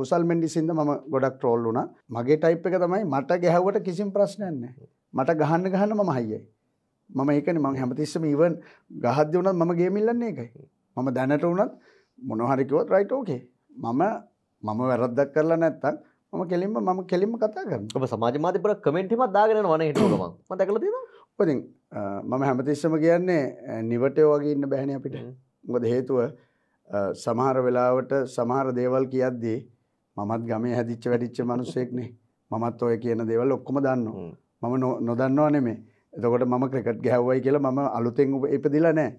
කුසල් මෙන්ඩිසින්ද මම ගොඩක් ට්‍රෝල් වුණා මගේ ටයිප් එක තමයි මට ගැහුවට කිසිම ප්‍රශ්නයක් නැහැ මට ගහන්න ගහන්න මම හයියයි මම ඒකනේ මම හැමතිස්සම ඉවන් ගහද්දි වුණත් මම ගේම් ඉල්ලන්නේ ඒකයි මම දැනට වුණත් මොනවා හරි කිව්වොත් රයිට් ඕකේ මම මම වැරද්දක් කරලා නැත්තම් මම කෙලින්ම මම කෙලින්ම කතා කරනවා ඔබ සමාජ මාධ්‍ය වල කමෙන්ට් එකක් දාගෙන යනවා නේ හිටුවම මම දැකලා තියෙනවා ඉතින් මම හැමතිස්සම කියන්නේ නිවටේ වගේ ඉන්න බෑනේ අපිට මොකද හේතුව සමහර වෙලාවට සමහර දේවල් කියද්දී මමත් ගමේ හැදිච්ච වැඩිච්ච මිනිස්සෙක්නේ. මමත් ඔය කියන දේවල් ඔක්කොම දන්නවා. මම නොදන්නව නෙමෙයි. එතකොට මම ක්‍රිකට් ගැහුවයි කියලා මම අලුතෙන් ඉපදිලා නැහැ.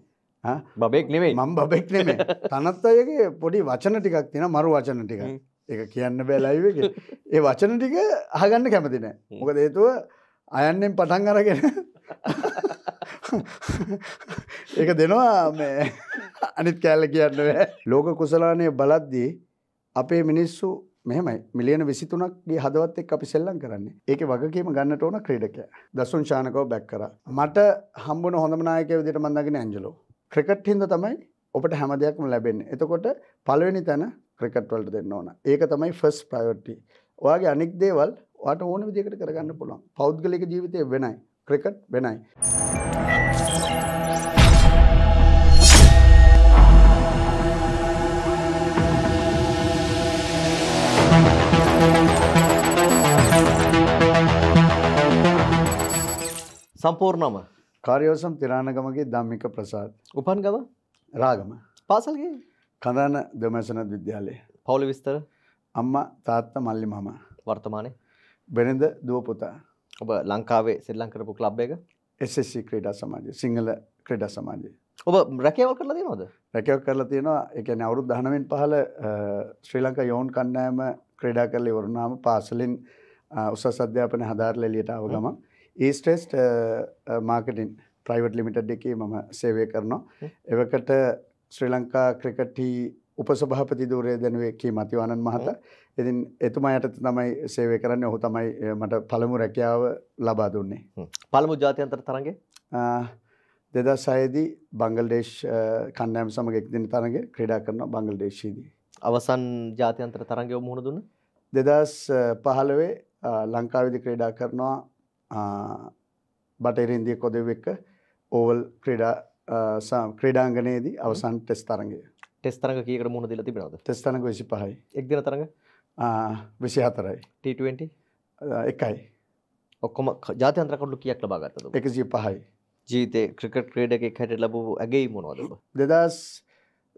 ආ බබෙක් නෙමෙයි. මම බබෙක් නෙමෙයි. තනත් අයගේ පොඩි වචන ටිකක් තියෙනවා මරු වචන ටිකක්. ඒක කියන්න බෑ ලයිව් එකේ. ඒ වචන ටික අහගන්න කැමති නැහැ. මොකද හේතුව අයන්නෙන් පටන් අරගෙන ඒක දෙනවා මේ අනිත් කෑල්ල කියන්න බෑ. ලෝක කුසලානය බලද්දී අපේ මිනිස්සු මෙහමයි මිලියන විසිතුනක්ගේ හදවත් එක් අපි සෙල්ලම් කරන්නේ ඒක වගකීම ගන්නට ඕන ක්‍රීඩකය දසුන් ශානකව බැක් කර මට හම්බුණ හොඳමනායකය විදිට මඳගෙන ඇන්ජලෝ ක්‍රිකට් හින්ද තමයි ඔපට හැම දෙයක්ම ලැබෙන්නේ එතකොට පළවෙනි තැන ක්‍රිකට් වලට දෙන්න ඕන ඒක තමයි ෆස් ප්‍රයෝටි ඔයාගේ අනික් දේවල් වාට ඕන විදිකට කරගන්න පුළුවන් පෞද්ගලික ජීවිතය වෙනයි ක්‍රිකට් වෙනයි. සම්පූර්ණම කාර්යෝසම් තිරාණගමගේ ධම්මික ප්‍රසාද්. උපන් ගම රාගම. පාසල්ගේ කඳාන දෙමසන විද්‍යාලය. පවුල විස්තර අම්මා තාත්ත මල්ලි මම. වර්තමානය බෙනද දුව පුතා. ඔබ ලංකාවේ සෙල්ලං කරපු ක්ලබ් එක SSC ක්‍රීඩා සමාජය සිංහල ක්‍රඩා සමාජය. ඔබ රැකවල් කරලා තියනවද රැකවක් කරලා තියෙනවා එකන අවුරුත් දහනවෙන් පහල ශ්‍රී ලංකා යෝන් කන්නෑම ක්‍රඩා කරල වරුණාම පාසලින් උස සධ්‍යාපන හදාරල එලියටාව ගමක්. ඊස්ට්‍රෙස්ට් මාකටින් ප්‍රයිවට් ලිමිටඩ් එකේ මම සේවය කරනවා. එවකට ශ්‍රී ලංකා ක්‍රිකට්හි උපසභාපති දූරය දැනුවකේ මතිවාණන් මහතා. ඉතින් එතුමා යටතේ තමයි සේවය කරන්නේ. ඔහු තමයි uh, මට පළමු රැකියාව ලබා දුන්නේ. පළමු ජාත්‍යන්තර තරඟේ uh, දෙදා සයේදී බංගල්දේශ් uh, කණ්ඩෑම් සමග එක්දින තරඟ ක්‍රඩා කරන බංගල්දේශීදී. අවසන් ජාත්‍යන්තර තරඟව මුහුණ දුන්න. දෙදස් පහළවේ ලංකාවිදි ක්‍රඩා කරනවා බටහිර ඉන්දිය කොදෙව් එක්ක ඕවල් ක්‍රඩා ක්‍රඩාංගනයේදී අවසන් ටෙස් තරගේ ටෙස් තරග කියකට මුණ දිල තිබෙනද ටෙස් තරග විසි පහයි එක්දින තරග විසි හතරයි ට එකයි ඔක්කොම ජාතන්ත්‍ර කටු කියක් ලබාගත එකසිය පහයි ජීතේ ක්‍රිකට් ක්‍රේඩ එක හැට ලබූ ඇගේ මොනවද දෙදස්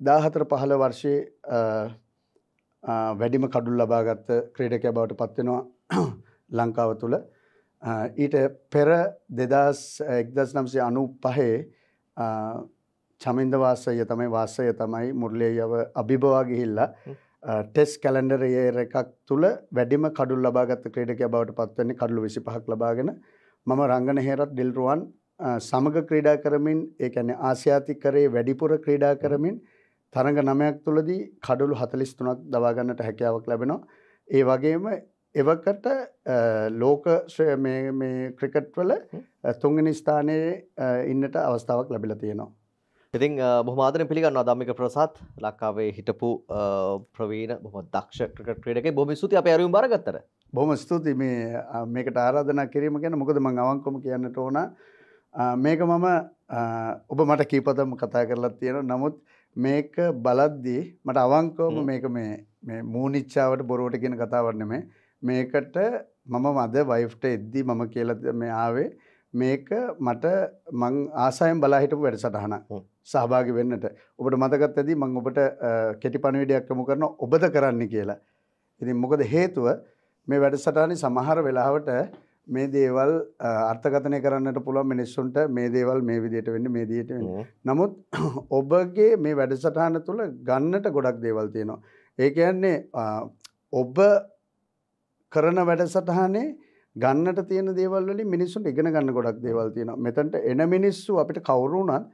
දාහතර පහළ වර්ෂය වැඩිම කඩුල් ලබාගත්ත ක්‍රේඩකය බවට පත්වෙනවා ලංකාව තුළ ඊට පෙර දෙදස් එක්දස් නම්සේ අනු පහේ චමින්ද වාසය තමයි වාසය තමයි මුරලේයව අභිබවා ගිහිල්ල ටෙස් කැලන්ඩර් ඒ එකක් තුළ වැඩිම කඩු ලබාගත ක්‍රඩක බවට පත්වන්නේ කඩලු විසි පහක් ලබාගෙන මම රංගන හේරත් ඩිල්රුවන් සමග ක්‍රීඩා කරමින් ඒකැන ආසියාතිකරේ වැඩිපුර ක්‍රීඩා කරමින් තරඟ නමයක් තුළදී කඩුළු හතලිස් තුනක් දවාගන්නට හැකියාවක් ලැබෙනවා ඒ වගේම එවකට ලෝක මේ ක්‍රිකට්වල තුන්ගනි ස්ථානයේ ඉන්නට අවස්ථාවක් ලැබිල තියෙනවා. ඉතින් බොහමාදරෙන් පිළිගන්න අදමික ප්‍රසාත් ලක්කාවේ හිටපු ප්‍රවීණ බොම දක්ෂ ක්‍රිකට් ක්‍රීඩකේ බොහොම ස්තුතියි අපේ අරුම බාරගත්තට. බොහොම ස්තුතියි මේ මේකට ආරාධනා කිරීම ගැන මොකද මම අවංකවම කියන්නට ඕන මේක මම ඔබ මට කීපදම කතා කරලා තියෙනවා. නමුත් මේක බලද්දී මට අවංකවම මේක මේ මේ මූනිච්චාවට බොරුවට කියන කතාවක් නෙමෙයි. මේකට මම මද වයිෆ්ට එද්දී මම කියලද මේ ආවේ මේක මට මං ආසයම් බලාහිටපු වැඩසටහන සහභාගි වෙන්නට ඔබට මතකත් ඇදී මං ඔබට කෙටි පණවිඩයක් යොමු කරන ඔබද කරන්න කියලා. ඉතින් මොකද හේතුව මේ වැඩසටහනි සමහර වෙලාවට මේ දේවල් අර්ථකථනය කරන්නට පුළුවන් මිනිස්සුන්ට මේ දේවල් මේ විදියට වෙන්න මේ දියට වෙන්න. නමුත් ඔබගේ මේ වැඩසටහන තුළ ගන්නට ගොඩක් දේවල් තියෙනවා. ඒ කියන්නේ ඔබ කරන වැඩසටහනේ ගන්නට තියෙන දේවල් වලින් මිනිස්සුන්ට ඉගෙන ගන්න ගොඩක් දේවල් තියෙනවා. මෙතනට එන මිනිස්සු අපිට කවුරු වුණත්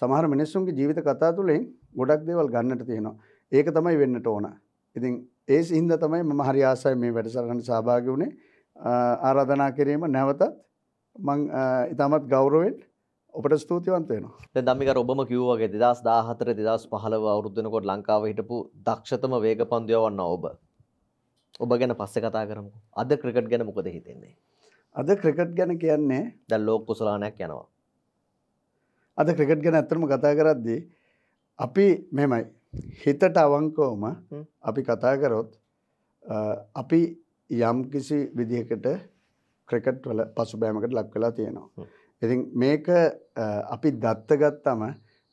සමහර මිනිස්සුන්ගේ ජීවිත කතා තුළින් ගොඩක් දේවල් ගන්නට තියෙනවා. ඒක තමයි වෙන්නට ඕන. ඉතින් ඒ හින්දා තමයි මම හරි ආසයි මේ වැඩසටහනට සහභාගී වුණේ. ආරාධනා කිරීම නැවතත් මං ඉතාමත් ගෞරවෙන් ඔපට ස්තුතිවන්තයනවා දමික ඔබම කිව්වගේ දෙදස් දාහතර දෙදස් පහලව අවුරුද්ධනකොට ලංකාව හිටපු දක්ෂතම වේග පන්දියවන්න ඔබ ඔබ ගැන පස්ස කතා කරමු අද ක්‍රිකට් ගැන මොකද හිතෙන්නේ අද ක්‍රිකට් ගැන කියන්නේ දැල් ලෝක කුසලානයක් යනවා අද ක්‍රිකට් ගැන ඇත්තරම කතා කරද්දී අපි මෙමයි හිතට අවංකෝම අපි කතා කරොත් අපි යම් කිසි විදිහකට ක්‍රිකට් වල පසු බෑමකට ලක් වෙලා තියෙනවා. ඉතින් මේක අපි දත්තගත්තම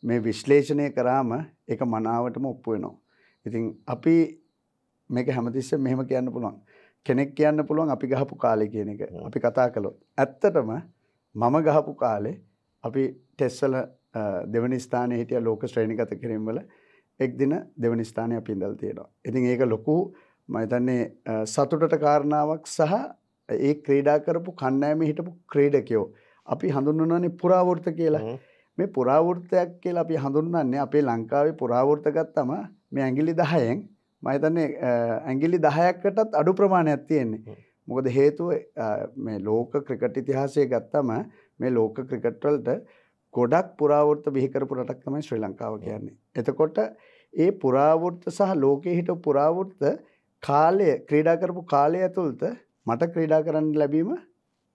මේ විශ්ලේෂණය කරාම එක මනාවටම ඔප්පු වෙනවා. ඉතින් අපි මේක හැමතිස්සෙම මෙහෙම කියන්න පුළුවන්. කෙනෙක් කියන්න පුළුවන් අපි ගහපු කාලේ කියන එක. අපි කතා කළොත්. ඇත්තටම මම ගහපු කාලේ අපි ටෙස්ට් වල දෙවනි ස්ථානයේ හිටිය ලෝක ශ්‍රේණිගත කිරීම වල එක් දින දෙවනි ස්ථානයේ අපි ඉඳලා තියෙනවා. ඉතින් ඒක ලොකු මම හිතන්නේ සතුටට කාරණාවක් සහ ඒ ක්‍රීඩා කරපු කණ්ඩායමේ හිටපු ක්‍රීඩකයෝ අපි හඳුන්වනවානේ පුරාවෘත කියලා. මේ පුරාවෘතයක් කියලා අපි හඳුන්වන්නේ අපේ ලංකාවේ පුරාවෘත ගත්තම මේ ඇඟිලි 10න් මහිතන්නේ ඇගිලි දහයක්කටත් අඩු ප්‍රමාණයක් තියෙන්නේ. මොකද හේතුව මේ ලෝක ක්‍රිකට් ඉතිහාසය ගත්තම මේ ලෝක ක්‍රිකට්වලට ගොඩක් පුරාවෘත්ත බිහිකරපු රටක් තමයි ශ්‍රී ලංකාව කියන්නේ. එතකොට ඒ පුරාවෘත්ත සහ ලෝකයේ හිට පුරාවෘත්ත කාලය ක්‍රීඩා කරපු කාලය ඇතුළත මට ක්‍රීඩා කරන්න ලැබීම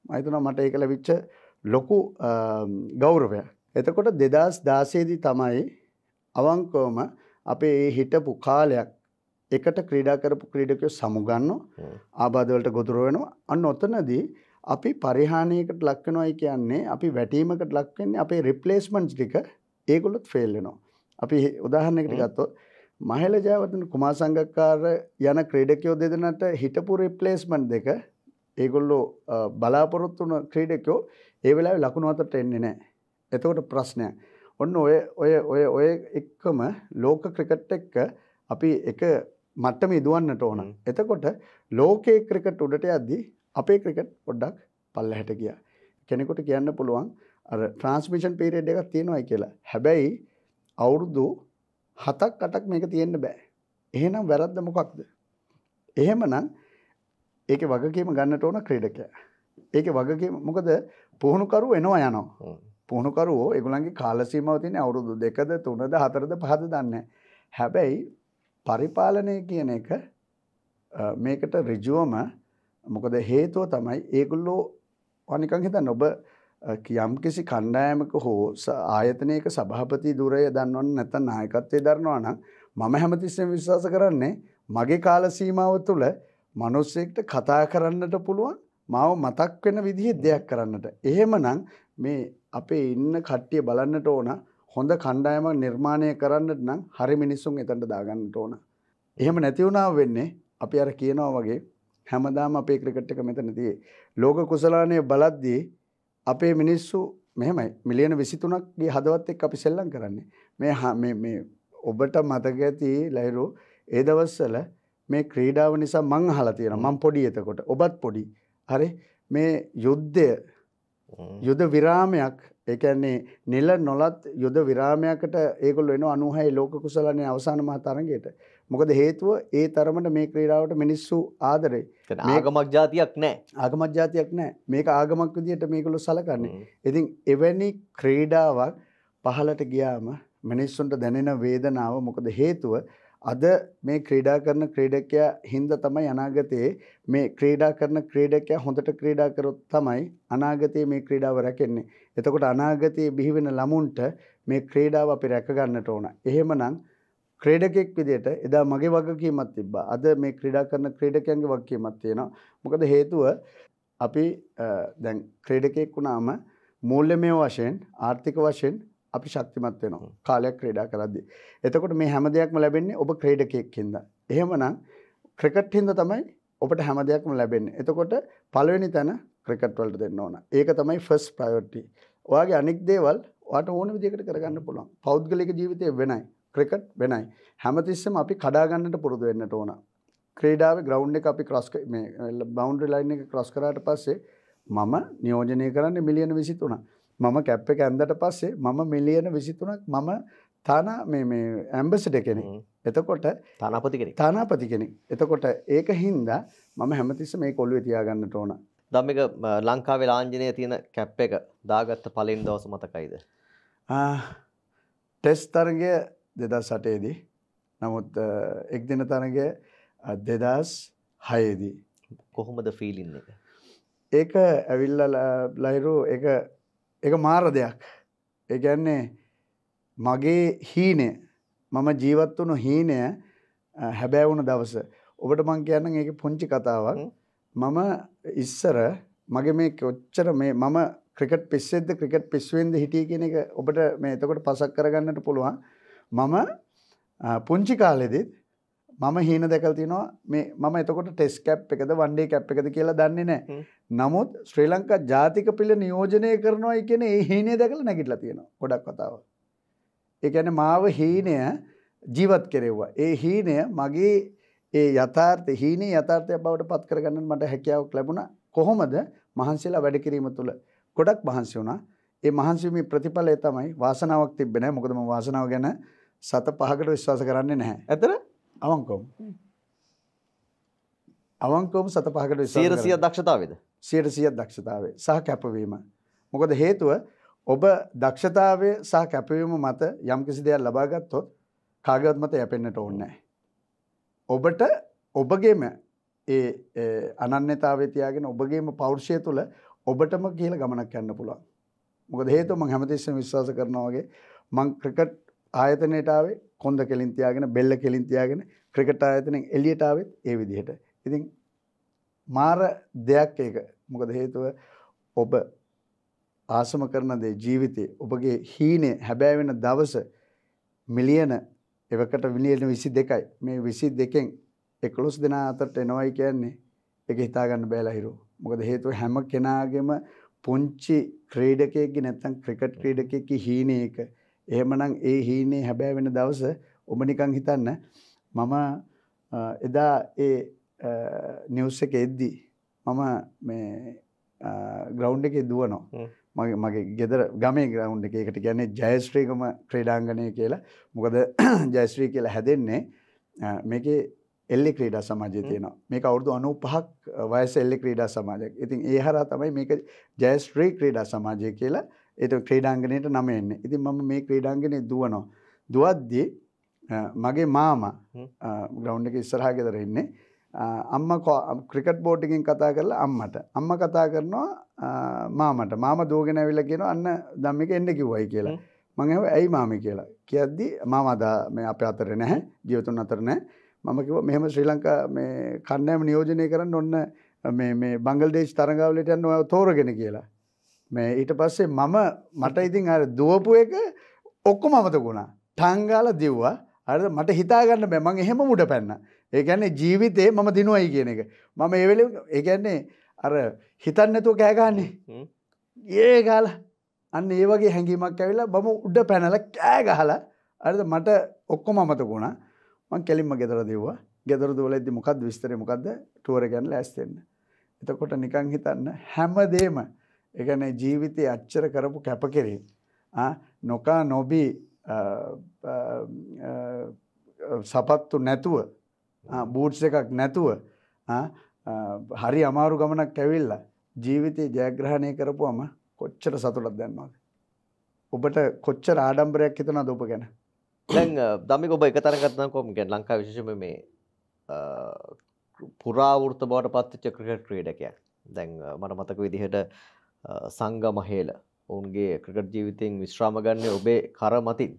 මහිතන මට ඒක ලැබිච්ච ලොකු ගෞරවයක්. එතකොට දෙදස් දාසේදී තමයි අවංකෝම අපේ ඒ හිටපු කාලයක් එකට ක්‍රීඩා කරපු ක්‍රීඩකයෝ සමුගන්නවා ආබාධ වලට ගොදුර වෙනවා අන්න ඔතනදී අපි පරිහානියකට ලක් වෙනවායි කියන්නේ අපි වැටීමකට ලක් වෙන්නේ අපේ රිප්ලේස්මන්ට්ස් ටික ඒගොල්ලොත් ෆේල් වෙනවා අපි උදාහරණයකට ගත්තොත් මහල ජයවර්ධන කුමාර සංගක්කාර යන ක්‍රීඩකයෝ දෙදෙනාට හිටපු රිප්ලේස්මන්ට් දෙක ඒගොල්ලෝ බලාපොරොත්තු වුණ ක්‍රීඩකයෝ ඒ වෙලාවේ ලකුණු හතරට එන්නේ නැහැ එතකොට ප්‍රශ්නයක් ඔන්න ඔය ඔය ඔය ඔය එක්කම ලෝක ක්‍රිකට් එක්ක අපි එක මට්ටම ඉදුවන්නට ඕන. එතකොට ලෝකයේ ක්‍රිකට් උඩට යද්දී අපේ ක්‍රිකට් පොඩ්ඩක් පල්ලහැට ගියා. කෙනෙකුට කියන්න පුළුවන් අර ට්‍රාන්ස්මිෂන් පීරියඩ් එකක් තියෙනවායි කියලා. හැබැයි අවුරුදු 7ක් 8ක් මේක තියෙන්න බෑ. එහෙනම් වැරද්ද මොකක්ද? එහෙමනම් ඒකේ වගකීම ගන්නට ඕන ක්‍රීඩකයා. ඒකේ වගකීම මොකද පුහුණුකරුවෝ එනවා යනවා. පුහුණුකරුවෝ ඒගොල්ලන්ගේ කාල සීමාව තියෙන අවුරුදු 2ද 3ද 4ද 5ද දන්නේ නැහැ. හැබැයි පරිපාලනය කියන එක මේකට ඍජුවම මොකද හේතුව තමයි ඒගොල්ලෝ අනිකන් හිතන්න ඔබ යම්කිසි කණ්ඩායමක හෝ ආයතනයක සභාපති ධුරය දන්නවන්නේ නැත්නම් නායකත්වයේ දරනවා නම් මම හැමතිස්සෙම විශ්වාස කරන්නේ මගේ කාල සීමාව තුළ මිනිස්සෙක්ට කතා කරන්නට පුළුවන් මාව මතක් වෙන විදිහේ දෙයක් කරන්නට. එහෙමනම් මේ අපේ ඉන්න කට්ටිය බලන්නට ඕන හොඳ කණ්ඩායමක් නිර්මාණය කරන්නට නම් හරි මිනිස්සුන් එතනට දාගන්නට ඕන. එහෙම නැති වුණා වෙන්නේ අපි අර කියනවා වගේ හැමදාම අපේ ක්‍රිකට් එක මෙතනදී ලෝක කුසලානය බලද්දී අපේ මිනිස්සු මෙහෙමයි මිලියන 23ක් ගේ හදවත් එක්ක අපි සෙල්ලම් කරන්නේ. මේ මේ මේ ඔබට මතක ඇති ලයිරෝ ඒ දවස්වල මේ ක්‍රීඩාව නිසා මං අහලා තියෙනවා. මං පොඩි එතකොට. ඔබත් පොඩි. හරි මේ යුද්ධය යුද විරාමයක් ඒකන්නේ නිල නොලත් යුද විරාමයකට ඒගොල්ල වෙන අනුහයි ලෝක කුසලනය අවසාන මහ තරගයට මොකද හේතුව ඒ තරමට මේ ක්‍රීඩාවට මිනිස්සු ආදරේ මේකමක් ජාතියක් නෑ ආගමක් ජාතියක් නෑ මේක ආගමක් විදියට මේකොලු සලකන්නේ ඉතින් එවැනි ක්‍රීඩාවක් පහලට ගියාම මිනිස්සුන්ට දැනෙන වේදනාව මොකද හේතුව අද මේ ක්‍රීඩා කරන ක්‍රීඩකයා හින්ද තමයි අනාගතයේ මේ ක්‍රීඩා කරන ක්‍රීඩකයා හොඳට ක්‍රීඩා කරොත් තමයි අනාගතයේ මේ ක්‍රීඩාව රැකෙන්නේ. එතකොට අනාගතයේ බිහි වෙන ළමුන්ට මේ ක්‍රීඩාව අපි රැක ගන්නට ඕන. එහෙමනම් ක්‍රේඩකෙක් විදියට එදා මගේ වගකීමක් තිබ්බා. අද මේ ක්‍රීඩා කරන ක්‍රීඩකයන්ගේ වගකීමක් තියෙනවා. මොකද හේතුව අපි දැන් ක්‍රීඩකෙක් වුණාම මූල්‍යමය වශයෙන් ආර්ථික වශයෙන් අපි ශක්තිමත් වෙනවා කාලයක් ක්‍රීඩා කරද්දී. එතකොට මේ හැම දෙයක්ම ලැබෙන්නේ ඔබ ක්‍රීඩකයෙක් හින්දා. එහෙමනම් ක්‍රිකට් හින්දා තමයි ඔබට හැම දෙයක්ම ලැබෙන්නේ. එතකොට පළවෙනි තැන ක්‍රිකට් වලට දෙන්න ඕන. ඒක තමයි ෆස්ට් ප්‍රයොරිටි. ඔයාගේ අනෙක් දේවල් ඔයාට ඕන විදිහකට කරගන්න පුළුවන්. පෞද්ගලික ජීවිතය වෙනයි. ක්‍රිකට් වෙනයි. හැමතිස්සෙම අපි කඩා ගන්නට පුරුදු වෙන්නට ඕන. ක්‍රීඩාවේ ග්‍රවුන්ඩ් එක අපි ක්‍රොස් මේ බවුන්ඩරි ලයින් එක ක්‍රොස් කරාට පස්සේ මම නියෝජනය කරන්නේ මිලියන 23. මම කැප් එක ඇන්දට පස්සේ මම මිලියන විසිතුනක් මම තන ඇම්බසිට කෙනෙ එතකොට තනපති කෙනෙ තනපති කෙනෙ එතකොට ඒක හින්දා මම හැමතිස්ස මේ කොල්ලු තියාගන්නට ඕන දම් එක ලංකාවේ ලාංජනය තියෙන කැප් එක දාගත්ත පලින් දවස මතකයිද ටෙස් තරගය දෙදස් සටේදී නමුත් එක් දෙන තරගය දෙදස් හයේදී කොහොමද ෆිලින් එක ඒක ඇවිල්ල ලයිරු එක එක මාර දෙයක් ඒගැන්නේ මගේ හීනය මම ජීවත් වුණු හීනය හැබෑ වුණ දවස ඔබට මං කියන්න ඒක පුංචි කතාවක් මම ඉස්සර මගේ මේ කොච්චර මේ මම ක්‍රිකට් පිස්සෙද ක්‍රිකට් පිස්වෙන්ද හිටිය කියන එක ඔබට මේ එතකොට පසක් කරගන්නට පුළුවන් මම පුංචි කාලෙදිත් මම හීන දැකල් තිනවා මේ මම එතකොට ටෙස් කැප් එකද වන්ඩේ කැප් එකද කියලා දන්නේ නෑ නමුත් ශ්‍රී ලංකා ජාතික පිළ නියෝජනය කරනවා එකන ඒ හීනය දැකල නැගිටලා තියෙනවා ගොඩක් කතාව එකන මාව හීනය ජීවත් කෙරෙව්වා ඒ හීනය මගේ ඒ යථාර්ථ හීනය යථාර්ථය බවට පත් කරගන්න මට හැකියාවක් ලැබුණ කොහොමද මහන්සේලා වැඩකිරීම තුළ ගොඩක් මහන්සි වුණා ඒ මහන්සිම ප්‍රතිඵලය තමයි වාසනාවක් තිබෙන මොකදම වාසනාව ගැන සත පහකට විශ්වාස කරන්නේ නැහැ ඇතර අවංකවම අවංකවම සත පහකට විසියට සිය දක්ෂතාවද සියට සිය දක්ෂතාවේ සහ කැපවීම. මොකද හේතුව ඔබ දක්ෂතාවය සහ කැපවීම මත යම් කිසි දෙයක් ලබාගත්තොත් කාගවත් මත යැපෙන්න්නට ඕන්නෑ. ඔබට ඔබගේම ඒ අනන්‍යතාවේ තියාගෙන ඔබගේම පෞර්ෂය තුළ ඔබටම කියල ගමනක් යන්න පුළුවන්. මොකද හේතුව මං හැමතිස්සම විශ්වාස කරනවාගේ මං ක්‍රිකට් ආයතනයට ආවේ කොන්ද කෙලින් තියාගෙන බෙල්ල කෙලින් තියාගෙන ක්‍රිකට් ආයතනෙන් එළියට ආවෙත් ඒ විදිහට. ඉතින් මාර දෙයක් ඒක. මොකද හේතුව ඔබ ආසම කරන දේ ජීවිතේ ඔබගේ හීනේ හැබෑ වෙන දවස මිලියන එවකට මිලියන 22යි. මේ 22න් 11 දෙනා අතරට එනවයි කියන්නේ ඒක හිතා ගන්න බෑලා හිරෝ. මොකද හේතුව හැම කෙනාගේම පුංචි ක්‍රීඩකයෙක්ගේ නැත්තම් ක්‍රිකට් ක්‍රීඩකයෙක්ගේ හීනේ එක එහෙමනම් ඒ හීනේ හැබෑ වෙන දවස ඔබ නිකන් හිතන්න මම එදා ඒ නිවස් එක එද්දී මම මේ ග්‍රවුන්් එකේ දුවනවා මගේ මගේ ගෙදර ගමේ ග්‍රවුන්් එක එකට කියන්නේ ජයස්ත්‍රීකම ක්‍රේඩාංගනය කියලා මොකද ජයස්ත්‍රී කියලා හැදෙන්නේ e මේක එල්ලි ක්‍රීඩා සමාජය තියෙනවා මේ අවුරදු අනු පහක් වයස එල්ලි e ක්‍රීඩා සමාජයක් ඉතින් ඒ හර තමයි මේක ජයස්ත්‍රී ක්‍රීඩා සමාජය කියලා ඒක ක්‍රීඩාංගණයට නම එන්නේ. ඉතින් මම මේ ක්‍රීඩාංගණේ දුවනවා. දුවද්දී මගේ මාමා ග්‍රවුන්ඩ් එක ඉස්සරහා ගෙදර ඉන්නේ. අම්මා ක්‍රිකට් බෝඩ් එකෙන් කතා කරලා අම්මට. අම්මා කතා කරනවා මාමට. මාමා දුවගෙන ඇවිල්ලා කියනවා අන්න ධම්මික එන්න කිව්වයි කියලා. මම ඇහුවා ඇයි මාමේ කියලා. කියද්දි මාමා දා මේ අපේ අතරේ නැහැ. ජීවතුන් අතර නැහැ. මම කිව්වා මෙහෙම ශ්‍රී ලංකා මේ කණ්ඩායම නියෝජනය කරන්න ඔන්න මේ මේ බංගලදේශ තරඟාවලට යන්න ඔය තෝරගෙන කියලා. මේ ඊට පස්සේ මම මට ඉතින් අර දුවපු එක ඔක්කොම අමතක වුණා. ටංගාල දිව්වා. හරිද? මට හිතා ගන්න බෑ මං එහෙම උඩ පැන්න. ඒ කියන්නේ ජීවිතේ මම දිනුවයි කියන එක. මම ඒ වෙලාවේ ඒ කියන්නේ අර හිතන්නේ නැතුව කෑ ගහන්නේ. ඒ ගාලා අන්න ඒ වගේ හැඟීමක් ඇවිල්ලා බම උඩ පැනලා කෑ ගහලා හරිද මට ඔක්කොම අමතක වුණා මං කෙලින්ම ගෙදර දෙව්වා ගෙදර දුවලද්දි මොකද්ද විස්තරේ මොකද්ද ටුවර ගැන ලෑස්ති වෙන්න එතකොට නිකන් හිතන්න හැමදේම ඒ කියන්නේ ජීවිතේ අච්චර කරපු කැපකිරීම නොකා නොබී සපත්තු නැතුව බූට්ස් එකක් නැතුව හරි අමාරු ගමනක් ඇවිල්ලා ජීවිතේ ජයග්‍රහණය කරපුවම කොච්චර සතුටක් දැනනවද ඔබට කොච්චර ආඩම්බරයක් හිතනවද ඔබ ගැන දැන් දමික ඔබ එක තරකට නම් කොහොමද කියන්නේ ලංකාව විශේෂයෙන්ම මේ පුරාවෘත්ත බවට පත්වෙච්ච ක්‍රිකට් ක්‍රීඩකයෙක් දැන් මට මතක විදිහට සංග මහේල ඔවුන්ගේ ක්‍රකට ජීවිතයෙන් විශ්‍රාම ගන්න ඔබේ කර මතින්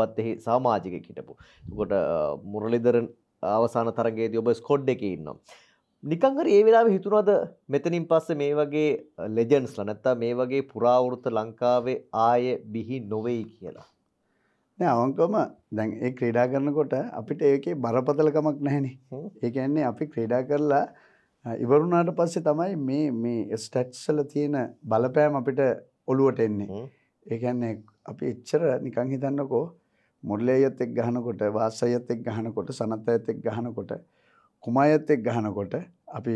බත් එහි සාමාජික හිටපු ගොට මුරලිදරන් අවසාන තරගේද ඔබ ස්කොඩ් එක ඉන්නම්. නිකංහර ඒ වෙලාව හිතුනද මෙතනින් පස්ස මේ වගේ ලෙජන්ස් ලනැත්තා මේ වගේ පුරාවෘත ලංකාවේ ආය බිහි නොවෙයි කියලා. අවංකම දැන් ඒ ක්‍රීඩා කරනකොට අපිට ඒකේ බරපතලකමක් නැහැනේ ඒකන්නේ අපි ක්‍රීඩා කරලා ඉවරුණාට පස්සේ තමයි මේ මේ ස්ටැට්සල තියෙන බලපෑම අපිට ඔළුවට එන්නේ. ඒ කියන්නේ අපි එච්චර නිකන් හිතන්නකෝ මුල්ලේයත් එක්ක ගහනකොට වාසයත් එක්ක ගහනකොට සනත් අයත් එක්ක ගහනකොට කුමායත් එක්ක ගහනකොට අපි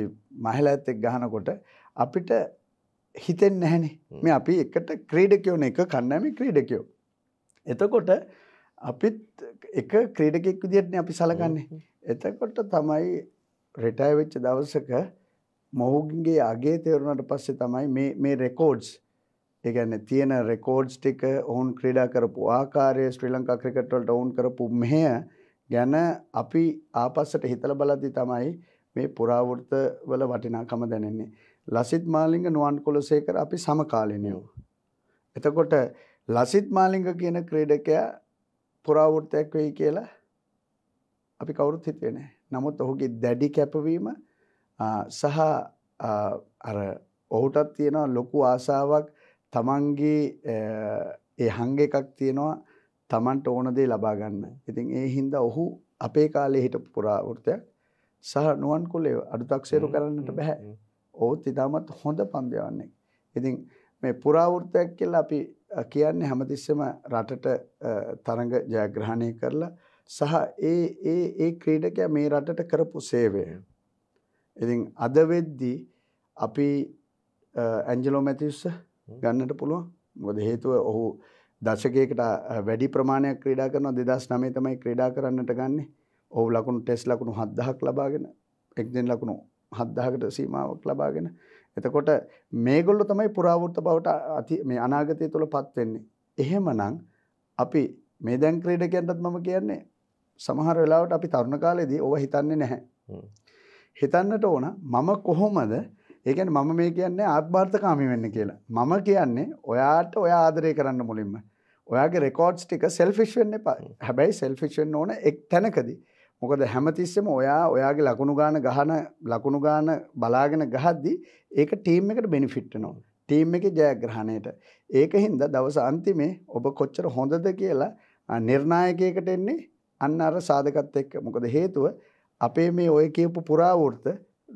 මහලයත් එක්ක ගහනකොට අපිට හිතෙන්නේ නැහනේ මේ අපි එකට ක්‍රීඩකයෝ නේ එක කණ්ඩායමේ ක්‍රීඩකයෝ. එතකොට අපිත් එක ක්‍රීඩකෙක් විදිහටනේ අපි සලකන්නේ. එතකොට තමයි රෙටය වෙච්ච දවසක මොහුගින්ගේ අගේ තේරුණට පස්සේ තමයි මේ මේ රෙකෝඩ්ස් ඒගැන්න තියෙන රෙකෝඩ්ස් ටික ඔවුන් ක්‍රඩා කරපු ආකාරය ශ්‍රී ලංකා ක්‍රිකට්වලට ඔවුන් කරපු මෙහය ගැන අපි ආපස්සට හිතල බලද්දි තමයි මේ පුරාවෘත්ත වල වටිනාකම දැනෙන්නේ. ලසිත් මාලිංග නුවන් කොලසේකර අපි සමකාලීනයෝ. එතකොට ලසිත් මාලිංග කියන ක්‍රීඩකයා පුරාවෘත්තයක් වෙයි කියලා අපි කවුරුත් හිතුවේ නැහැ. නමුත් ඔහුගේ දැඩි කැපවීම සහ අර ඔහුටත් තියෙනවා ලොකු ආසාවක් තමන්ගේ ඒ හංග එකක් තියෙනවා තමන්ට ඕනදේ ලබාගන්න ඉතින් ඒ හින්ද ඔහු අපේ කාලේ හිට පුරාවෘතයක් සහ නුවන් කොලේ අඩුතක්සේරු කරන්නට බැහැ ඕත් ඉතාමත් හොඳ පන්දයවන්නේ ඉතින් මේ පුරාවෘතයක් කියලා අපි කියන්නේ හැමතිස්සම රටට තරඟ ජයග්‍රහණය කරලා සහ ඒ ඒ ඒ ක්‍රීඩකයා මේ රටට කරපු සේවය. ඉතින් අද වෙද්දී අපි ඇන්ජලෝ මැතිව්ස ගන්නට පුළුවන්. මොකද හේතුව ඔහු දශකයකට වැඩි ප්‍රමාණයක් ක්‍රීඩා කරනවා 2009 තමයි ක්‍රීඩා කරන්නට ගන්නේ. ඔහු ලකුණු ටෙස්ට් ලකුණු 7000ක් ලබාගෙන එක්දෙන ලකුණු 7000කට සීමාවක් ලබාගෙන එතකොට මේගොල්ලෝ තමයි පුරාවෘත්ත බවට අති මේ අනාගතය තුළ පත් වෙන්නේ. එහෙමනම් අපි මේ දැන් ක්‍රීඩකයන්ටත් මම කියන්නේ සමහර වෙලාවට අපි තරුණ කාලෙදී ඕව හිතන්නේ නැහැ. හිතන්නට ඕන මම කොහොමද ඒ කියන්නේ මම මේ කියන්නේ ආත්මార్థකාමී වෙන්න කියලා. මම කියන්නේ ඔයාට ඔයා ආදරය කරන්න මුලින්ම. ඔයාගේ රෙකෝඩ්ස් ටික selfish වෙන්න එපා. හැබැයි selfish වෙන්න ඕන එක් තැනකදී. මොකද හැමතිස්සෙම ඔයා ඔයාගේ ලකුණු ගාන ගහන ලකුණු ගාන බලාගෙන ගහද්දී ඒක ටීම් එකට බෙනිෆිට් වෙනවා. ටීම් එකේ ජයග්‍රහණයට. ඒක හින්දා දවස අන්තිමේ ඔබ කොච්චර හොඳද කියලා නිර්ණායකයකට එන්නේ අන්න අර සාධකත් එක්ක මොකද හේතුව අපේ මේ ඔය කියපු පුරාවෘත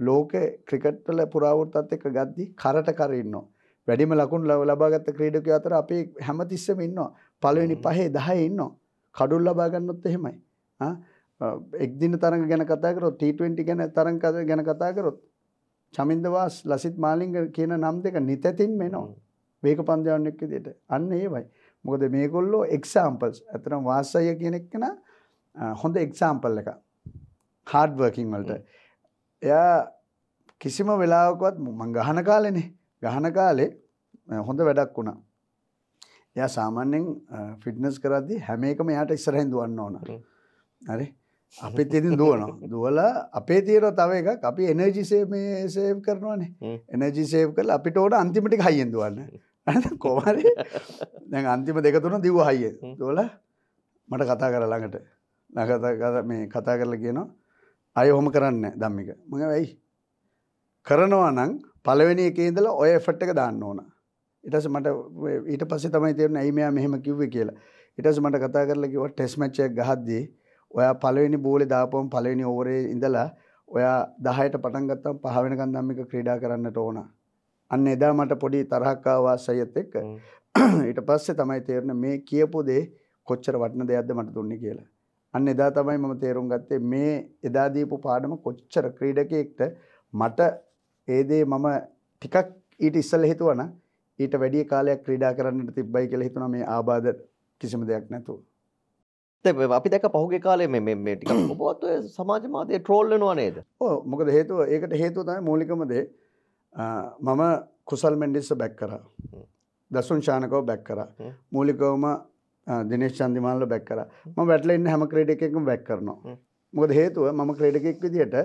ලෝක ක්‍රිකට්වල පුරාවෘතත් එක්ක ගද්දි කරට කර ඉන්නවා. වැඩිම ලකුණු ලබාගත් ක්‍රීඩකයෝ අතර අපේ හැමතිස්සෙම ඉන්නවා. පළවෙනි පහේ 10 ඉන්නවා. කඩුල් ලබා ගන්නොත් එහෙමයි. ආ එක්දින තරඟ ගැන කතා කරොත් T20 ගැන තරඟ ගැන කතා කරොත් චමින්ද වාස් ලසිත් මාලිංග කියන නම් දෙක නිතැතින්ම එනවා. වේග පන්දයන් එක්ක විදියට. අන්න ඒවයි. මොකද මේගොල්ලෝ examples. අතන වාසය කියන එක නා හොඳ එක්සාම්පල් එක හාඩ්වර්කින් වලට එයා කිසිම වෙලාවකවත් මං ගහන කාලෙනෙ ගහන කාලේ හොඳ වැඩක් වුණා එයා සාමාන්‍යෙන් ෆිට්නස් කරද්දි හැම එකම යාට ඉස්සරහින් දුවන්න ඕන හරි අපිත් ඉතින් දුවනවා දුවලා අපේ තියෙන තව එකක් අපි එනර්ජි සේව් මේ සේව් කරනවානේ එනර්ජි සේව් කරලා අපිට ඕන අන්තිම ටික හයියෙන් දුවන්න කොහමද දැන් අන්තිම දෙක තුන දිව්ව හයියෙන් දුවලා මට කතා කරලා ළඟට නගත මේ කතා කරලා කියනවා අය හොම කරන්න දම්මික මඟ වෙයි කරනවා නං පලවෙනි එකේදල ඔය එෆට් එක දාන්න ඕන ඉටස මට ඊට පස්සේ තමයි තේරෙන ඇයි මෙයා මෙහෙම කිව්වේ කියලා ඊටස මට කතා කරලා කිව්වා ටෙස්ට් මැච් එකක් ගහද්දී ඔයා පළවෙනි බෝලේ දාපුවම පළවෙනි ඕවරේ ඉඳලා ඔයා 10ට පටන් ගත්තාම 5 වෙනකන් ධම්මික ක්‍රීඩා කරන්නට ඕන අන්න එදා මට පොඩි තරහක් ආවා සයත් එක්ක ඊට පස්සේ තමයි තේරෙන මේ කියපු දේ කොච්චර වටින දෙයක්ද මට දුන්නේ කියලා අන්න එදා තමයි මම තේරුම් ගත්තේ මේ එදා දීපු පාඩම කොච්චර ක්‍රීඩකයෙක්ට මට ඒ දේ මම ටිකක් ඊට ඉස්සෙල්ලා හිතුවා නම් ඊට වැඩි කාලයක් ක්‍රීඩා කරන්නට තිබ්බයි කියලා හිතුණා මේ ආබාධ කිසිම දෙයක් නැතුව. අපි දැක පහුගේ කාලේ මේ ටික ඔබත් ඔය සමාජ මාධ්‍ය ට්‍රෝල් වෙනවා නේද? ඔව් මොකද හේතුව ඒකට හේතුව තමයි මූලිකම දේ මම කුසල් මෙන්ඩිස්ව බැක් කරා. දසුන් ශානකව බැක් කරා. මූලිකවම දිනේශ් චන්දිමාල්ල බැක් කරා මම වැටලා ඉන්න හැම ක්‍රීඩ එකකම බැක් කරනවා මොකද හේතුව මම ක්‍රීඩකෙක් විදිහට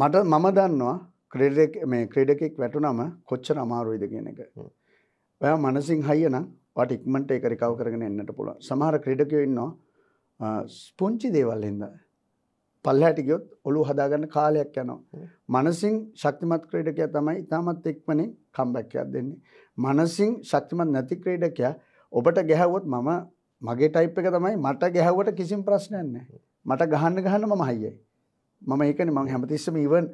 මට මම දන්නවා ක්‍රීඩ මේ ක්‍රීඩකෙක් වැටුනම කොච්චර අමාරුයිද කියන එක ඔයා මනසින් හයිය නම් වට ඉක්මනට ඒක රිකව් කරගෙන එන්නට පුළුවන් සමහර ක්‍රීඩකයෝ ඉන්නවා ස්පොන්චි දේවල් හින්දා පල්ලහැට ගියොත් ඔලු හදාගන්න කාලයක් යනවා. මනසින් ශක්තිමත් ක්‍රීඩකයා තමයි ඉතාමත් එක්මනේ කම්බැක්කයක් දෙන්නේ. මනසින් ශක්තිමත් නැති ක්‍රීඩකයා ඔබට ගැහවොත් මම මගේ ටයිප් එක තමයි මට ගැහවට කිසිම ප්‍රශ්නයන්න මට ගහන්න ගහන්න මම හයියි මම ඒකන මං හැමතිස්සම ඉවන්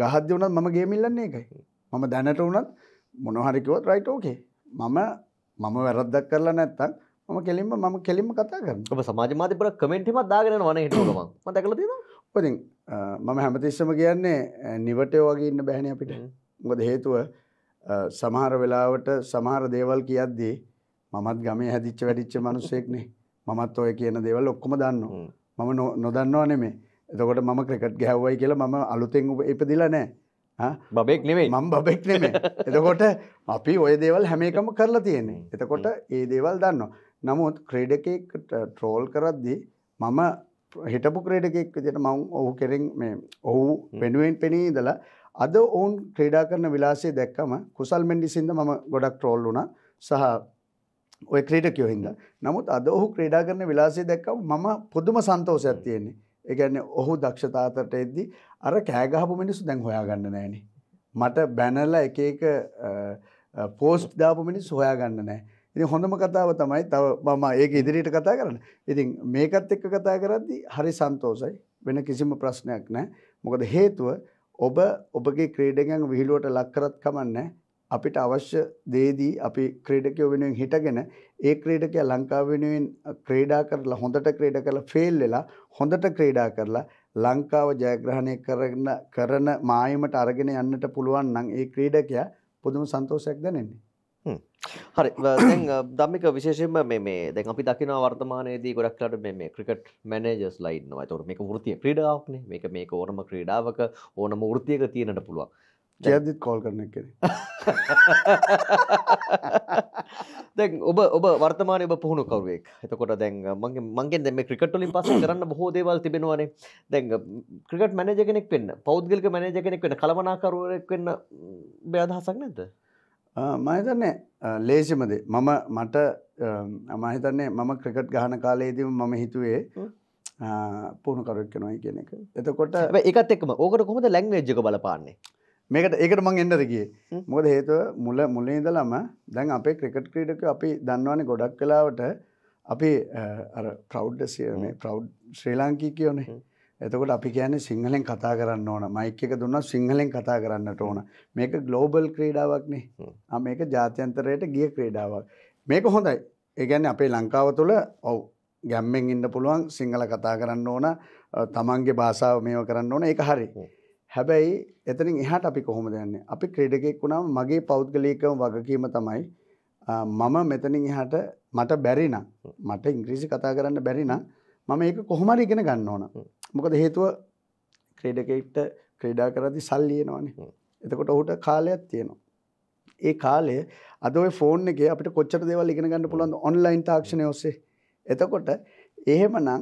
ගහද්‍ය වනත් මම ගේමිල්ලන්නේ එකයි මම දැනට වනත් මොනොහරිකවත් රයිට ෝකේ මම මම වැරද්දක් කරලා නැත්තන් මම කෙලින්ම මම කෙලින්ම කතා කරන ඔබ සමාජමාතිපර කමෙන්ටිම දාගෙන වන හිටම මතකල පති මම හැමතිස්සම කියන්නේ නිවටය වගේ ඉන්න බැහැන අපිට මොද හේතුව සමහර වෙලාවට සමහර දේවල් කියද්දී මමත් ගමේ හැදිච්ච වැඩිච්ච මනුස්සෙක්නේ මමත් ඔය කියන දේවල් ඔක්කොම දන්නවා මම නොදන්නවා නෙමේ එතකොට මම ක්‍රිකට් ගැහ්වයි කියලා මම අලුතෙන් ඉපදිලා නෑ බබෙක් නෙමේ මම බබෙක් නෙමේ එතකොට අපි ඔය දේවල් හැමේකම කරලා තියෙන්නේ එතකොට ඒ දේවල් දන්නවා නමුත් ක්‍රේඩ එකෙක් ට්‍රෝල් කරද්දී මම හිටපු ක්‍රේඩ එකෙක් විදිහට මම ඔහු කෙරෙන් මේ ඔහු වෙනුවෙන් පෙනී ඉඳලා අද ඔවුන් ක්‍රීඩා කරන විලාසය දැක්කම කුසල් මෙන්ඩිසින්ද මම ගොඩක් ට්‍රෝල් වුණා සහ ඔය ක්‍රීඩකයෝ හින්දා. නමුත් අද ඔහු ක්‍රීඩා කරන විලාසය දැක්කම මම පුදුම සන්තෝෂයක් තියෙන්නේ. ඒ කියන්නේ ඔහු දක්ෂතාවතට එද්දී අර කෑ ගහපු මිනිස්සු දැන් හොයාගන්න නැහෙනේ. මට බැනලා එක එක පෝස්ට් දාපු මිනිස්සු හොයාගන්න නැහැ. ඉතින් හොඳම කතාව තමයි තව මම ඒක ඉදිරියට කතා කරන්න. ඉතින් මේකත් එක්ක කතා කරද්දී හරි සන්තෝෂයි. වෙන කිසිම ප්‍රශ්නයක් නැහැ. මොකද හේතුව ඔබ ඔබගේ ක්‍රීඩකයන් විහිළුවට ලක් කරත් කමන්නේ නැහැ. අපිට අවශ්‍ය දේදී අපි ක්‍රීඩකයෝ වෙනුවෙන් හිටගෙන ඒ ක්‍රීඩකයා ලංකාව වෙනුවෙන් ක්‍රීඩා කරලා හොඳට ක්‍රීඩ කරලා ෆේල් වෙලා හොඳට ක්‍රීඩා කරලා ලංකාව ජයග්‍රහණය කරන කරන මායමට අරගෙන යන්නට පුළුවන් නම් ඒ ක්‍රීඩකයා පුදුම සන්තෝෂයක් දැනෙන්නේ. හරි දැන් ධම්මික විශේෂයෙන්ම මේ මේ දැන් අපි දකිනවා වර්තමානයේදී ගොඩක් වෙලාට මේ මේ ක්‍රිකට් මැනේජර්ස් ලා ඉන්නවා. ඒතකොට මේක වෘත්තීය ක්‍රීඩාවක්නේ. මේක මේක ඕනම ක්‍රීඩාවක ඕනම වෘත්තියක තියෙන්නට පුළුවන්. කියදත් කෝල් කරන කෙන දැන් ඔබ ඔබ වර්තමානය පුහුණු කවරෙක් එතකොට දැන් මගේ මගෙන් දෙම ක්‍රිකටලින් පස කරන්න බොහෝ දේවල් තිබෙනවානේ දැන් ක්‍රිකට මැනජ කෙනෙක් වෙන්න පෞද්ගලික මැනජ කෙනෙක් වෙන කළමනාකරුවරෙක් වෙන්න බ්‍යදහසක් නැද මහිතන්නේ ලේසිමදේ මම මට අමහිතන්නේ මම ක්‍රිකට් ගහන කාලයේදීම මම හිතුවේ පුහුණු කරක් කෙනවයි කියන එක එතකොට එකත් එක්ම ඕකට කොහොද ලැංවේජ්ජක බලපාන්නේ මේකට ඒකට මං එන්නරගේ මොකද හේතුව මුල මුලින් ඉදලම දැන් අපේ ක්‍රිකට් ක්‍රීඩක අපි දන්නවානේ ගොඩක් කලාවට අපි ප්‍රෞඩ් සිය ප්‍රෞඩ් ශ්‍රී ලාංකී කියෝනේ එතකොට අපි කියන්නේ සිංහලෙන් කතා කරන්න ඕන මයික් එක දුන්නා සිංහලෙන් කතා කරන්නට ඕන මේක ග්ලෝබල් ක්‍රීඩාවක්නේ මේක ජාත්‍යන්තරයට ගිය ක්‍රීඩාවක් මේක හොඳයි ඒ කියන්නේ අපේ ලංකාව තුළ ඔව් ගැම්මෙන් ඉන්න පුළුවන් සිංහල කතා කරන්න ඕන තමන්ගේ භාෂාව මේව කරන්න ඕන ඒක හරි හැබැයි එතනින් එහට අපි කොහොමද යන්නේ අපි ක්‍රඩකෙක් වුණාම මගේ පෞද්ගලයකම වගකීම තමයි මම මෙතනින් එහට මට බැරින මට ඉංග්‍රීසි කතා කරන්න බැරින මම ඒක කොහොමරි ඉගෙන ගන්න ඕන මොකද හේතුව ක්‍රඩකෙක්ට ක්‍රඩා කරදි සල්ලියනවානේ එතකොට ඔහුට කාලයක් තියෙනවා ඒ කාලය අදව ෆෝන් එක අපට කොච්චර දෙවල් ඉගෙන ගන්න පුළන් ඔන්ලයින් තාක්ෂණය ඔස්සේ එතකොට එහෙම නම්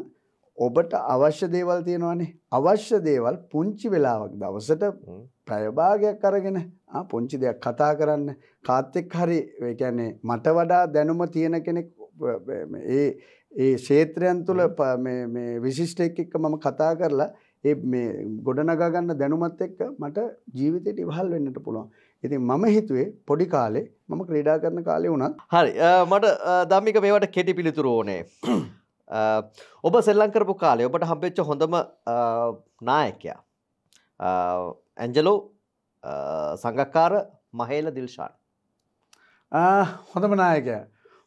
ඔබට අවශ්‍ය දේවල් තියෙනවානේ අවශ්‍ය දේවල් පුංචි වෙලාවක් දවසට ප්‍රයභාගයක් අරගෙන පුංචි දෙයක් කතා කරන්න කාත් එක්ක හරි ඒ කියන්නේ මට වඩා දැනුම තියෙන කෙනෙක් ඒ ඒ ක්ෂේත්‍රයන් තුළ මේ විශිෂ්ට එක්ක මම කතා කරලා ඒ මේ ගොඩනගා ගන්න දැනුමත් එක්ක මට ජීවිතේට ඉවහල් වෙන්නට පුළුවන්. ඉතින් මම හිතුවේ පොඩි කාලේ මම ක්‍රීඩා කරන කාලේ වුණත් හරි මට ධම්මික මේවට කෙටි පිළිතුරු ඕනේ. ඔබ සෙල්ලංකරපු කාලේ ඔබට හම්බෙච්ච හොඳම නායකයා. ඇන්ජලෝ සංගක්කාර මහේල දිල්ශාන්. හොඳම නායකය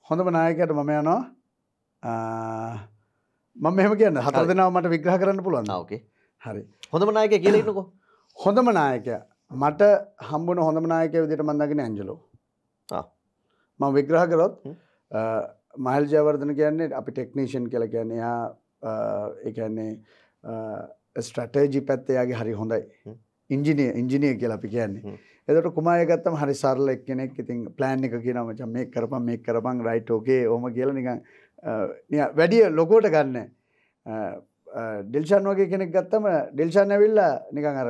හොඳම නායකයට මම යනවා මම මෙහම කියන්න හතර දෙනාව මට විග්‍රහ කරන්න පුළුවන් ෝකේ හරි හොඳම නායක කියලන්නකො හොඳම නායකය මට හම්බුණ හොඳම නායකය විදිට මන්දගෙන ඇන්ජලෝ මම විග්‍රහ කරොත් මහල් ජයවර්ධන කියන්නේ අපි ටෙක්නීෂන් කියලා කියන්නේ එයා ඒ කියන්නේ ස්ට්‍රැටජි පැත්තේ එයාගේ හරි හොඳයි ඉංජිනිය ඉංජිනිය කියලා අපි කියන්නේ එතට කුමාය ගත්තම හරි සරල එක්කෙනෙක් ඉතින් ප්ලෑන් එක කියනම ච මේ කරපම් මේ කරපං රයිට් ෝකේ ඕම කියල නිකන් වැඩිය ලොකෝට ගන්න ඩිල්ෂන් වගේ කෙනෙක් ගත්තම ඩිල්ෂන් ඇවිල්ලා නිකං අර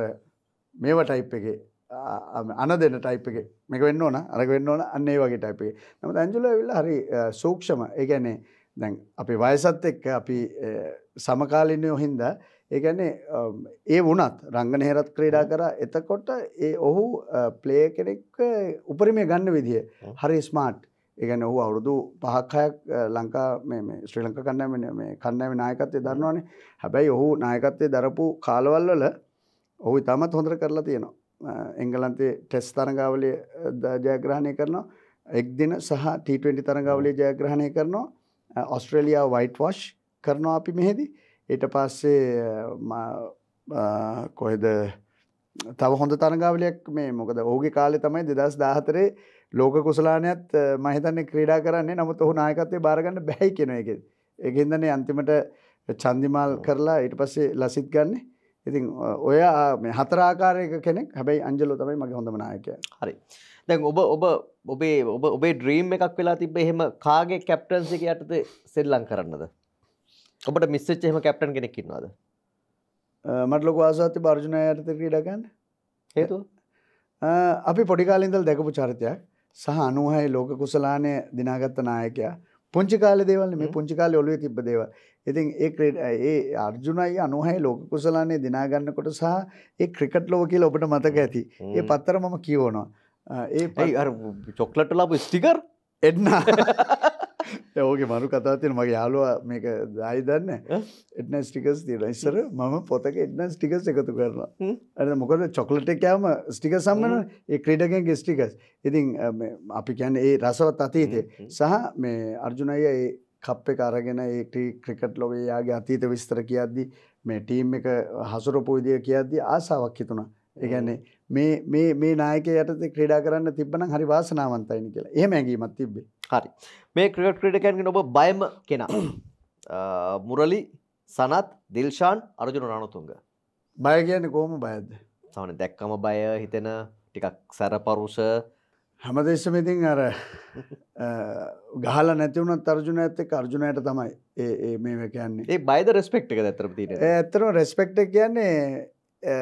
මේව ටයිප් එකේ අන දෙන ටයිප් එක මේක වෙන්න ඕන අරක වෙන්න ඕන අන්නේ වගේ ටයිප් එක නමුත් ඇන්ජුලා ඇවිල්ලා හරි සූක්ෂම ඒ කියන්නේ දැන් අපි වයසත් එක්ක අපි සමකාලීනයෝ හින්දා ඒ කියන්නේ ඒ වුණත් රංගන හේරත් ක්‍රීඩා කරා එතකොට ඒ ඔහු ප්ලේ කෙනෙක් උපරිමය ගන්න විදිය හරි ස්මාර්ට් ඒ කියන්නේ ඔහු අවුරුදු 5ක් 6ක් ලංකා මේ මේ ශ්‍රී ලංකා කණ්ඩායම මේ කණ්ඩායමේ නායකත්වය දරනවානේ හැබැයි ඔහු නායකත්වයේ දරපු කාලවල වල ඔහු ඉතාමත් හොඳට කරලා තියෙනවා එංගලන්තේ ටෙස් තරගාවලය ජයග්‍රහණය කරනවා එක් දින සහ T20 තරගාවලේ ජයග්‍රහණය කරනවා ඔස්ට්‍රේලියා වයිට් වොෂ් කරනවා අපි මෙහෙදී ඊට පස්සේ කොහෙද තව හොඳ තරගාවලයක් මේ මොකද ඕගේ කාලෙ තමයි දෙදස් දාහතරේ ලෝක කුසලානයත් මහිතන්නේ ක්‍රීඩා කරන්නේ නමුත් ඔහු නායකත්තේ බාරගන්න බැහි කෙන එක එකහිදන්නේ අන්තිමට චන්දිමල් කරලා ඊට පස්සේ ලසිත් ගන්නේ ඉතින් ඔය හතරාකාරයක කෙනෙක් හැබැයි අංජලෝ තමයි මගේ හොඳම නායකය හරි දැන් ඔබ ඔබ ඔබේ ඔබ ඔබේ ඩ්‍රීම් එකක් වෙලා තිබ එහෙම කාගේ කැප්ටන්ස් එක යටතේ සෙල්ලම් කරන්නද ඔබට මිස්සෙච්ච එහෙම කැප්ටන් කෙනෙක් ඉන්නවද මට ලොකු ආසාවක් තිබ්බ අර්ජුන යටතේ ක්‍රීඩා ගන්න හේතුව අපි පොඩි කාලේ ඉඳලා දැකපු චරිතයක් සහ 96 ලෝක කුසලානයේ දිනාගත්ත නායකයා පුංචි කාලේ දේවල් මේ පුංචි කාලේ ඔළුවේ තිබ්බ දේවල් ඉතින් ඒ ඒ අර්ජුනයි අනුහයි ලෝක කුසලානේ දිනා ගන්නකොට සහ ඒ ක්‍රිකට් ලෝක කියලා ඔබට මතක ඇති. ඒ පත්තර මම කියවනවා. ඒ අර චොක්ලට් ලබ ස්ටිකර් එන්න. ඕකේ මරු කතා තියෙන මගේ යාළුවා මේක ආයි දන්නේ. එඩ්න ස්ටිකර්ස් තියෙනවා. ඉස්සර මම පොතක එඩ්න ස්ටිකර්ස් එකතු කරනවා. අර මොකද චොක්ලට් එක කෑම ස්ටිකර් සම්මන ඒ ක්‍රීඩකයන්ගේ ස්ටිකර්ස්. ඉතින් අපි කියන්නේ ඒ රසවත් අතීතේ සහ මේ අර්ජුනයි ඒ කප් එක අරගෙන ඒ ක්‍රිකට් ලොවේ යාගේ අතීත විස්තර කියද්දි මේ ටීම් එක හසුරපු විදිය කියද්දි ආසාවක් හිතුණා. ඒ කියන්නේ මේ මේ මේ නායකයා යටතේ ක්‍රීඩා කරන්න තිබ්බනම් හරි වාසනාවන්තයිනි කියලා. එහෙම ඇඟීමක් තිබ්බේ. හරි. මේ ක්‍රිකට් ක්‍රීඩකයන්ගෙන් ඔබ බයම කෙනා මුරලි සනත් දිල්ෂාන් අර්ජුන රණතුංග. බය කියන්නේ කොහොම බයද? සාමාන්‍ය දැක්කම බය හිතෙන ටිකක් සැරපරුෂ හැමදේශම ඉතින් අර ගහල නැතිවුණ තර්ජුන ඇත්තේ කර්ජුනයට තමයි ඒ මේ කියන්නේ ඒ බයිද රෙස්පෙක්් එක ඇතරපතිට ඇතරම රෙස්පෙක්ට කියන්නේ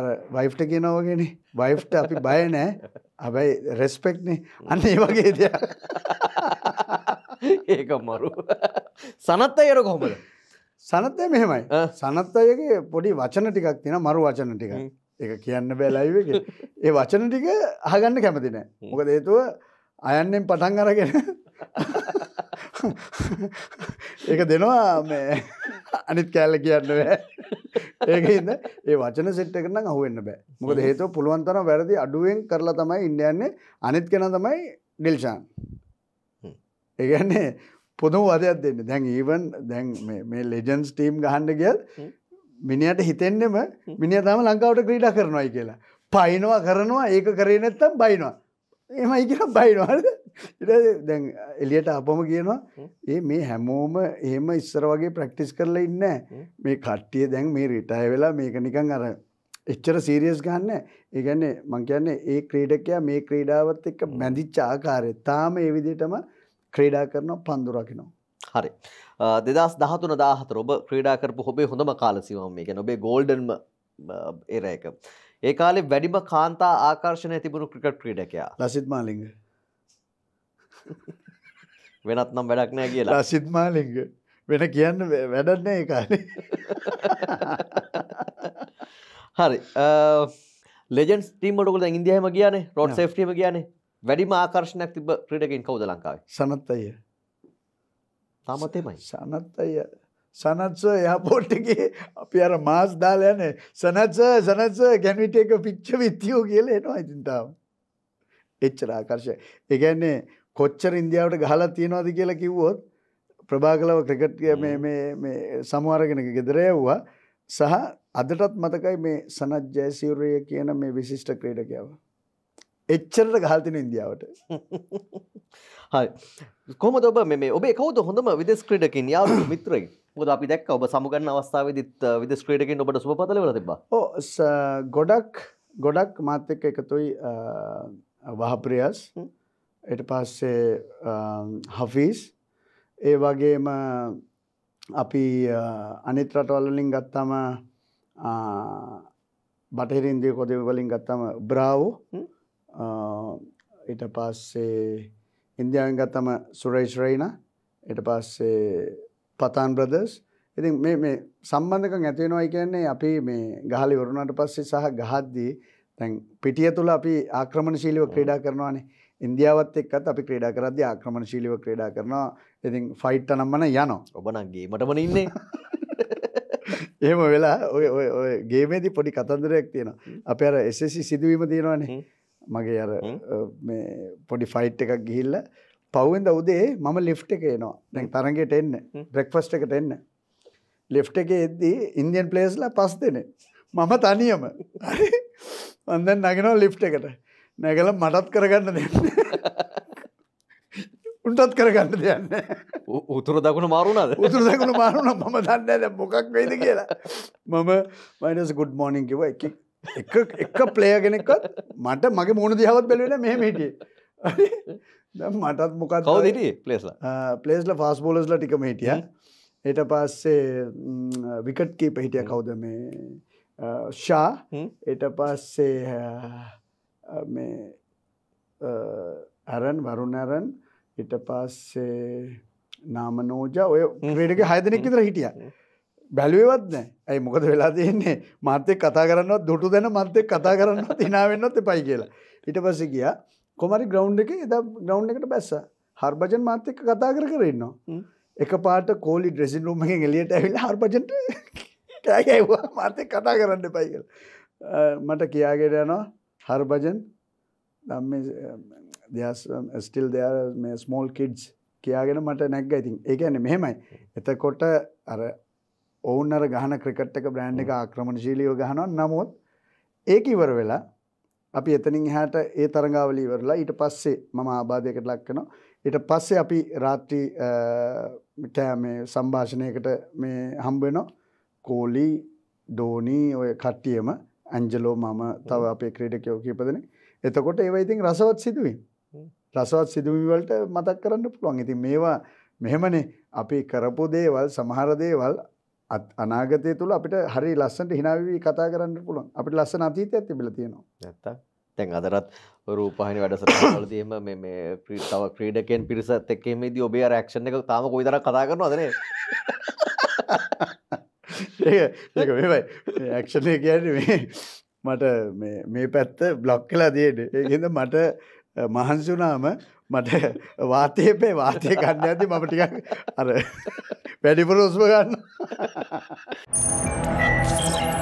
අර වයිෆ්ට කියනවගෙන වයිෆ්ට අපි බය නෑ හැබැයි රෙස්පෙක්නේ අන්න ඒ වගේ දෙයක් ඒක මරු සනත් අයර කොහොමද සනත්තය මෙහෙමයි සනත් අයගේ පොඩි වචන ටිකක් තියෙන මරු වචන ටිකක් එක කියන්න බැලයිව එක ඒ වචන ටික අහගන්න කැමතින මොක දේතුව අයන්නෙන් පටන් අරගෙන ඒක දෙනවා මේ අනිත් කෑල්ල කියන්න බෑ ඒකඉන්න ඒ වචන සිට් කරන අහුවෙන්න්න බෑ මොක හේතුව පුළුවන්තර වැරදි අඩුවෙන් කරලා තමයි ඉන්ඩයන්නේ අනිත් කෙන තමයි ඩිල්ෂාන් ඒගන්නේ පොදම වදයක් දෙන්න දැන් ඒවන් දැන් මේ ලෙජන්ස් ටීම් ගහන්ඩ ගියත් මිනිට හිතෙන්නෙම මිනි තම ලංකාවට ක්‍රීඩ කරනවායි කියලා. පයිනවා කරනවා ඒක කරේ නැත්තම් බයිනවා. එමයි කියලා බයිනවාද දැන් එලියට අපම කියනවා ඒ මේ හැමෝම එහෙම ඉස්සර වගේ ප්‍රක්ටිස් කරලා ඉන්න මේ කට්ටිය දැන් මේ රිටය වෙලා මේක නිකං අර එච්චර සීරියස් ගන්න ඒගැන්නේ මංකයන්නේ ඒ ක්‍රීඩකයා මේ ක්‍රීඩාවත් එක්ක බැඳිච්ච ආකාරය තාම ඒ විදිටම ක්‍රීඩා කරනවා පන්දුරකිනවා. හරි. දෙදස් දහතුන දාහත ඔබ ක්‍රීඩාකරපු හොබේ හොඳම කාලසිවම මේ ගැන ඔබේ ගෝල්ඩන්ම එර එක. ඒ කාලේ වැඩිම කාන්තා ආකර්ශණය තිබුණු ක්‍රිකට් ක්‍රීඩකයා ලසිත් මාලිංග වෙනත් නම් වැඩක් නෑ කියලා ලසිත් මාලිංග වෙන කියන්න වැඩන්නේ ඒ කාලේ හරි ලෙජන් ටීමටකල ඉන්දියහම කියන රොඩ් සේටීම කියන වැඩිම ආකර්ශණයක් තිබ ක්‍රඩකින් කවද ලංකාවේ සනත් අයිය තාම තෙමයි. සනත් අයියා සනත්ස එයාපෝට් එකේ අපි අර මාස් දාලා යන්නේ සනත්ස සනත්ස can we take a picture with you කියලා එනවා ඉතින් තාම. එච්චර ආකර්ෂය. ඒ කියන්නේ කොච්චර ඉන්දියාවට ගහලා තියෙනවද කියලා කිව්වොත් ප්‍රභාකලව ක්‍රිකට් මේ මේ මේ සමහරගෙන ගෙදර යවුවා සහ අදටත් මතකයි මේ සනත් ජයසිරිය කියන මේ විශිෂ්ට ක්‍රීඩකයා. එච්චරට ගහල්තින ඉන්දියාවට හරි කොමද ඔබ මේ ඔබ කවද හොඳම විදෙස් ක්‍රඩකින් යාව මිත්‍රයි මුද අපි දැක් ඔබ සමුගන්න අවස්ථාවදිත් විදෙස් ක්‍රඩකින් ඔබට සුපතල වල තිබ ගොඩක් ගොඩක් මාත්‍යක එකතුයි වහප්‍රියස් එට පස්සේ හෆිස් ඒ වගේම අපි අනිත් රටවල්ලින් ගත්තම බටහිරින්දිය කොදවලින් ගත්තම බ්‍රාව් ඊට පස්සේ ඉන්දියාවෙන් ගත්තම සුරේෂ් රයිනා ඊට පස්සේ පතාන් බ්‍රදර්ස් ඉතින් මේ මේ සම්බන්ධකම් ඇති වෙනවා කියන්නේ අපි මේ ගහලා ඉවරුණාට පස්සේ සහ ගහද්දී දැන් පිටිය තුල අපි ආක්‍රමණශීලීව ක්‍රීඩා කරනවානේ ඉන්දියාවත් එක්කත් අපි ක්‍රීඩා කරද්දී ආක්‍රමණශීලීව ක්‍රීඩා කරනවා ඉතින් ෆයිට් අනම්මන යනවා ඔබ නම් ගේමටමනේ ඉන්නේ එහෙම වෙලා ඔය ඔය ඔය ගේමේදී පොඩි කතන්දරයක් තියෙනවා අපේ අර SSC සිදුවීම තියෙනවානේ මගේ අර මේ පොඩි ෆයිට් එකක් ගිහිල්ල පව්ෙන්ද උදේ මම ලිෆ්ට එක නවා දැන් තරගෙට එන්න බ්‍රෙක්ෆස්ට එකට එන්න ලිෆ්ට එක එද්දී ඉන්දියන් පලේස්ලා පස් දෙන මම තනියම අන්දන් නගෙනවා ලිෆ්ට එකට නැගල මටත් කරගන්න දෙන්න උන්ටත් කරගන්න දෙයන්න උතුර දකුණ මාරුණද උතුර දකුණ මාරුණ මම දන්න මොකක් වෙයිද කියලා මම මයිනස් ගුඩ් මෝනිින් කිව එකක් එක එක ප්ලේය කෙනෙක්වත් මට මගේ මුණ දියාවත් බැලවෙන මෙහ හිටිය මටත් මොකක් කවදිටිය පලේස් පලේස්ල ෆස් බෝලස්ල ටිකම හිටිය එට පස්සේ විකට් කීප හිටිය කවුද මේ ෂා එට පස්සේ මේ ඇරන් වරුණ ඇරන් ඉට පස්සේ නාමනෝජ ඔය ක්‍රඩක හයදනෙක් විතර හිටිය බැලුවවත් නෑ ඇයි මොකද වෙලා තියෙන්නේ මත්තෙක් කතා කරන්නවත් දුටු දැන මත්තෙක් කතා කරන්න තිනාවෙන්නත් එපයි කියලා ඉට පස ගිය කොමරි ග්‍රවන්් එක එද ග්‍රවන්් එකට බැස්ස හර්භජන් මාත්‍යක කතා කර කරන්නවා එක පාට කෝලි ඩ්‍රෙසින් රුම්මගෙන් එලියට ඇවිල් හර්පජන්ට කෑගැවා මාතෙක් කතා කරන්න එපයි කියල මට කියාගෙන යනවා හර්භජන් දම් ස්ටිල් දෙයාර මේ ස්මෝල් කිඩ්ස් කියාගෙන මට නැක්ග ඉතින් ඒගැන මෙහෙමයි එතකොට අර ඔවුන්නර ගහන ක්‍රිකට් එක බ්‍රෑන්් එක ආක්‍රමණශීලියෝ ගහනව නමුත් ඒක ඉවර වෙලා අපි එතනින් හැට ඒ තරගාවලි ඉවරලා ඊට පස්සේ මම ආබාධයකට ලක්කනවා ඊට පස්සේ අපි රාත්‍රී කෑමේ සම්භාෂණයකට මේ හම්බෙනෝ කෝලි දෝනී ඔය කට්ටියම ඇන්ජලෝ මම තව අපේ ක්‍රීඩකයෝ කීපදන එතකොට ඒව ඉතින් රසවත් සිදුවී රසවත් සිදුවීවලට මතක් කරන්න පුළුවන් ඉතින් මේවා මෙහෙමනේ අපි කරපු දේවල් සමහර දේවල් අනාගතය තුළ අපිට හරි ලස්සට හිනාවී කතා කරන්න පුළුවන් අපිට ලස්සන අතීතයක් තිබිලා තියෙනවා නැත්තම් තැන් අදරත් රූපහනි වැඩසටහනවලදීම මේ මේ තව ක්‍රීඩකයන් පිරිසත් එක්කීමේදී ඔබේ රැක්ෂන් එක තාම කොයිතරම් කතා කරනවද නේ ඒක ඒක මේවයි ඇක්ෂන් එක කියන්නේ මේ මට මේ මේ පැත්ත බ්ලොක් කළා දෙන්නේ ඒකෙන්ද මට මහන්සි වුණාම මට වාතයේ වාතය ගන්න යද්දි මම ටිකක් අර වැඩිපුර උස්ම ගන්න.